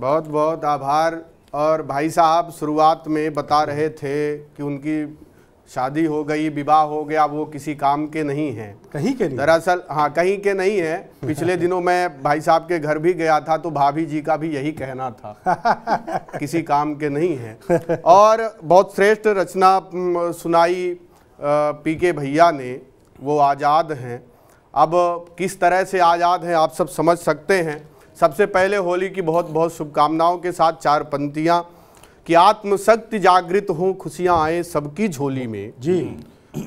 बहुत बहुत आभार और भाई साहब शुरुआत में बता रहे थे कि उनकी शादी हो गई विवाह हो गया वो किसी काम के नहीं हैं कहीं के दरअसल हाँ कहीं के नहीं है पिछले दिनों मैं भाई साहब के घर भी गया था तो भाभी जी का भी यही कहना था किसी काम के नहीं है और बहुत श्रेष्ठ रचना सुनाई पी के भैया ने वो आज़ाद हैं अब किस तरह से आज़ाद हैं आप सब समझ सकते हैं सबसे पहले होली की बहुत बहुत शुभकामनाओं के साथ चार पंक्तियाँ कि आत्मशक्ति जागृत हो खुशियाँ आए सबकी झोली में जी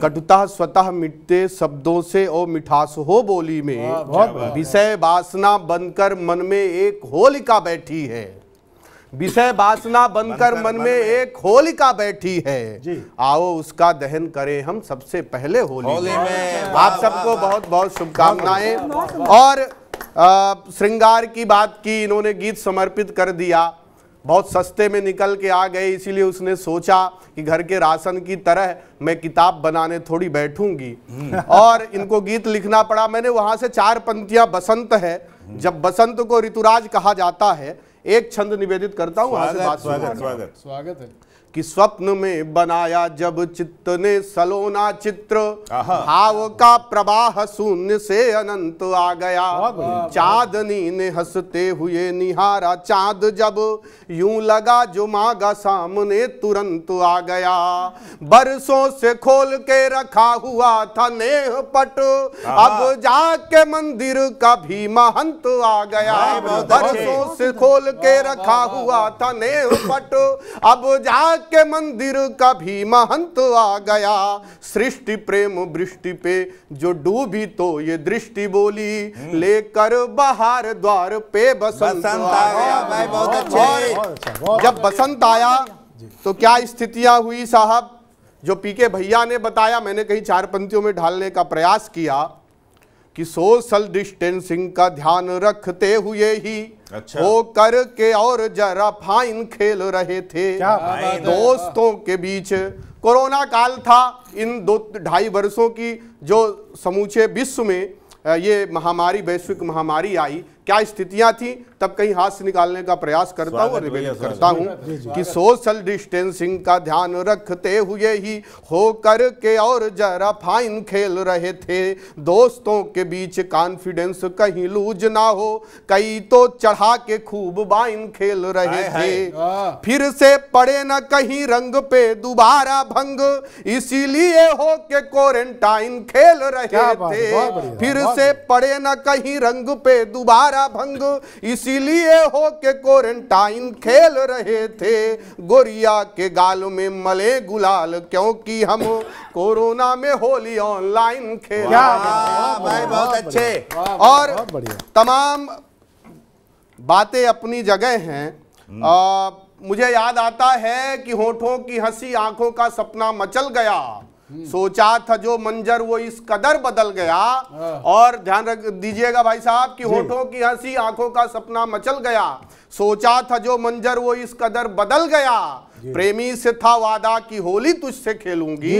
कटुता स्वतः मिटते शब्दों से ओ मिठास हो बोली में विषय वासना बनकर मन में एक होलिका बैठी है विषय वासना बनकर मन में एक होलिका बैठी है आओ उसका दहन करें हम सबसे पहले होली, होली में आप सबको बहुत बहुत शुभकामनाएं और श्रृंगार की बात की इन्होंने गीत समर्पित कर दिया बहुत सस्ते में निकल के आ गए इसीलिए उसने सोचा कि घर के राशन की तरह मैं किताब बनाने थोड़ी बैठूंगी हम्म। और इनको गीत लिखना पड़ा मैंने वहां से चार पंक्तियां बसंत है जब बसंत को ऋतुराज कहा जाता है एक छंद निवेदित करता हूँ स्वागत स्वागत स्वागत है कि स्वप्न में बनाया जब चित्त ने सलोना चित्र भाव का प्रवाह शून्य से अनंत आ गया चांदनी ने हंसते हुए निहारा चांद जब यूं लगा जो मागा सामने तुरंत आ गया बरसों से खोल के रखा हुआ था नेह पट अब जाके मंदिर का भी महंत आ गया बरसों से खोल के रखा हुआ था नेह पट अब जाके के मंदिर का भी महंत आ गया सृष्टि प्रेम वृष्टि पे जो डूबी तो ये दृष्टि बोली हम्म। लेकर बाहर द्वार पे बसंत, बसंत आ गया भाई बहुत अच्छे जब बसंत आया तो क्या स्थितियां हुई साहब जो पीके भैया ने बताया मैंने कहीं चार पंक्तियों में ढालने का प्रयास किया कि सोशल डिस्टेंसिंग का ध्यान रखते हुए ही अच्छा। वो कर के और जरा फाइन खेल रहे थे दोस्तों के बीच कोरोना काल था इन दो ढाई वर्षों की जो समूचे विश्व में ये महामारी वैश्विक महामारी आई क्या स्थितियां थी तब कहीं हाथ से निकालने का प्रयास करता हूँ और निवेदन करता हूं कि सोशल डिस्टेंसिंग का ध्यान रखते हुए ही हो कर के और जरा फाइन खेल रहे थे दोस्तों के बीच कॉन्फिडेंस कहीं लूज ना हो कई तो चढ़ा के खूब बाइन खेल रहे थे फिर से पड़े न कहीं रंग पे दोबारा भंग इसीलिए हो के क्वारंटाइन खेल रहे थे फिर से पड़े न कहीं रंग पे दोबारा हमारा भंग इसीलिए हो के क्वारंटाइन खेल रहे थे गोरिया के गाल में मले गुलाल क्योंकि हम कोरोना में होली ऑनलाइन खेल भाई बहुत अच्छे और तमाम बातें अपनी जगह हैं हम्म। मुझे याद आता है कि होठों की हंसी आंखों का सपना मचल गया हम्म। सोचा था जो मंजर वो इस कदर बदल गया हाँ। और ध्यान रख दीजिएगा भाई साहब कि होठों की हंसी आंखों का सपना मचल गया सोचा था जो मंजर वो इस कदर बदल गया प्रेमी से था वादा की होली तुझसे खेलूंगी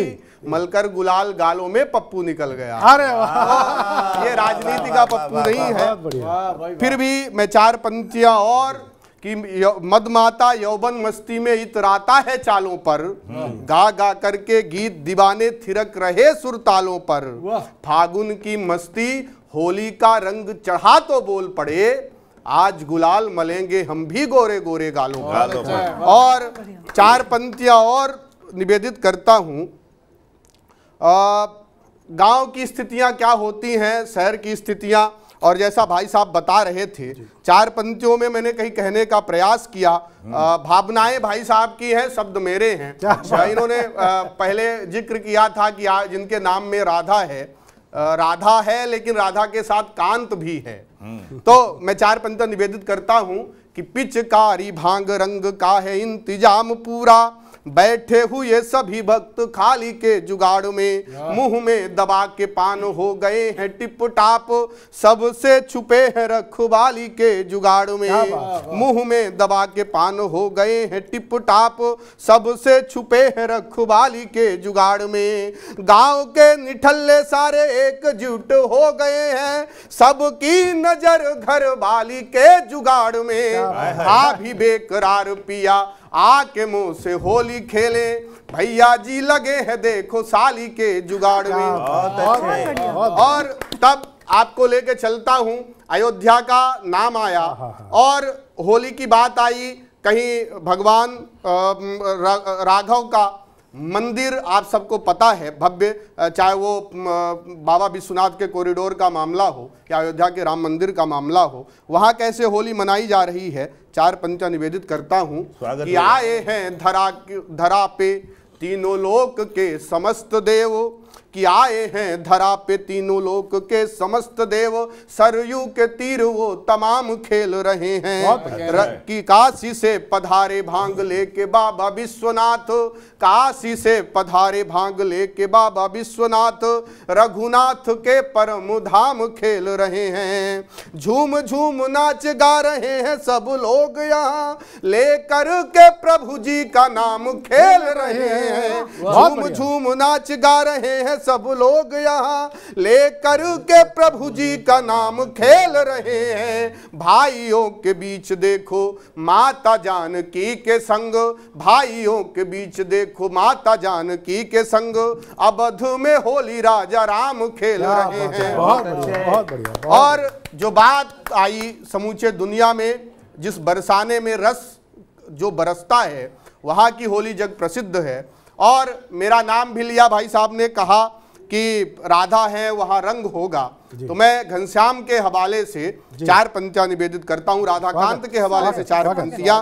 मलकर गुलाल गालों में पप्पू निकल गया अरे ये राजनीति का पप्पू नहीं है फिर भी मैं चार पंक्तियां और कि मदमाता यौवन मस्ती में इतराता है चालों पर हाँ। गा गा करके गीत दीवाने थिरक रहे सुरतालों पर फागुन की मस्ती होली का रंग चढ़ा तो बोल पड़े आज गुलाल मलेंगे हम भी गोरे गोरे गालों का और चार पंक्तियां और निवेदित करता हूं गांव की स्थितियां क्या होती हैं शहर की स्थितियां और जैसा भाई साहब बता रहे थे चार पंक्तियों में मैंने कहीं कहने का प्रयास किया हम्म। भावनाएं भाई साहब की हैं शब्द मेरे हैं इन्होंने पहले जिक्र किया था कि आ, जिनके नाम में राधा है राधा है लेकिन राधा के साथ कांत भी है हम्म। तो मैं चार पंक्तियां निवेदित करता हूं कि पिचकारी भांग रंग का है इंतजाम पूरा बैठे हुए सभी भक्त खाली के जुगाड़ में मुंह में दबा के पान हो गए हैं टिप टाप सबसे छुपे हैं रखवाली के जुगाड़ में मुंह में दबा के पान हो गए हैं टिप टाप सबसे छुपे हैं रखवाली के जुगाड़ में गांव के निठल्ले सारे एकजुट हो गए हैं सबकी नजर घर वाली के जुगाड़ में आ भी बेकरार पिया आके मुंह से होली खेले भैया जी लगे हैं देखो साली के जुगाड़ में और तब आपको लेके चलता हूं अयोध्या का नाम आया हाँ, हाँ, हाँ। और होली की बात आई कहीं भगवान राघव का मंदिर आप सबको पता है भव्य चाहे वो बाबा विश्वनाथ के कॉरिडोर का मामला हो या अयोध्या के राम मंदिर का मामला हो वहाँ कैसे होली मनाई जा रही है चार पंचा निवेदित करता हूँ आए हैं धरा धरा पे तीनों लोक के समस्त देव कि आए हैं धरा पे तीनों लोक के समस्त देव सरयू के तीर वो तमाम खेल रहे हैं र, काशी से पधारे भांग लेके बाबा विश्वनाथ काशी से पधारे भांग लेके बाबा विश्वनाथ रघुनाथ के परम धाम खेल रहे हैं झूम झूम नाच गा रहे हैं सब लोग यहाँ लेकर के प्रभु जी का नाम खेल रहे हैं झूम झूम नाच गा रहे हैं सब लोग यहाँ लेकर के प्रभु जी का नाम खेल रहे हैं भाइयों के बीच देखो माता जानकी के संग भाइयों के बीच देखो माता जानकी के संग अबध में होली राजा राम खेल रहे हैं बहुत बढ़िया बहुत बढ़िया और जो बात आई समूचे दुनिया में जिस बरसाने में रस जो बरसता है वहाँ की होली जग प्रसिद्ध है और मेरा नाम भी लिया भाई साहब ने कहा कि राधा है वहां रंग होगा तो मैं घनश्याम के हवाले से चार पंक्तियां निवेदित करता हूँ राधा कांत के हवाले से चार पंक्तियां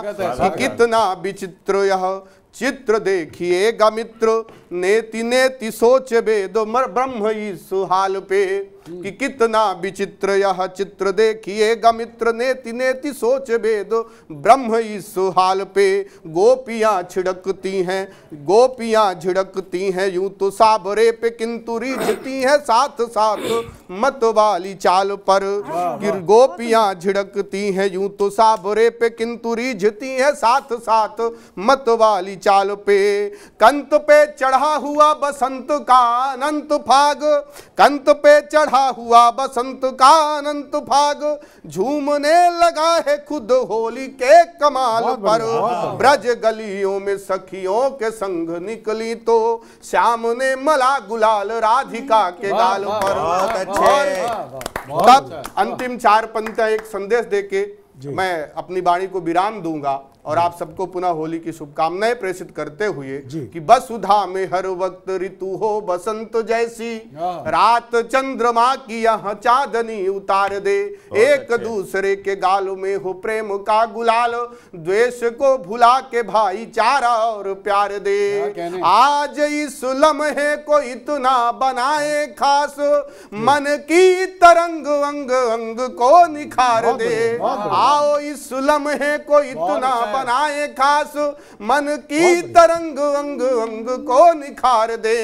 कितना विचित्र यह चित्र देखिएगा मित्र नेति नेति सोच भेदो ब्रह्म ही सुहाल पे कि कितना विचित्र यह चित्र देखिए गमित्र नेति नेति सोच भेदो ब्रह्म ही सुहाल पे गोपियां छिड़कती हैं गोपियां झिड़कती हैं यूं तो साबरे पे किंतु रिझती हैं साथ साथ मत वाली चाल पर कि गोपियां झिड़कती हैं यूं तो साबरे पे किंतु रिझती हैं साथ साथ मत वाली चाल पे कंत पे चढ़ा चढ़ा हुआ बसंत का अनंत फाग कंत पे चढ़ा हुआ बसंत का अनंत फाग झूमने लगा है खुद होली के कमाल पर ब्रज गलियों में सखियों के संग निकली तो श्याम ने मला गुलाल राधिका के गाल पर तब अंतिम चार पंत एक संदेश देके मैं अपनी बाणी को विराम दूंगा और आप सबको पुनः होली की शुभकामनाएं प्रेषित करते हुए कि वसुधा में हर वक्त ऋतु हो बसंत जैसी हाँ। रात चंद्रमा की यहाँ चांदनी उतार दे एक दूसरे के गाल में हो प्रेम का गुलाल द्वेष को भुला के भाई चारा और प्यार दे आज इस लम्हे को इतना बनाए खास मन की तरंग अंग अंग को निखार दे आओ इस लम्हे को इतना अच्छा बनाए खास मन की तरंग अंग अंग को निखार दे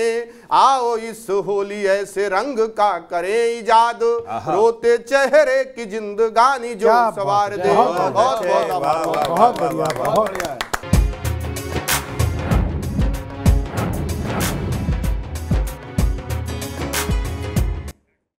आओ इस होली ऐसे रंग का करे इजाद रोते चेहरे की जिंदगानी जो सवार दे बहुत बहुत अच्छा। बहुत बढ़िया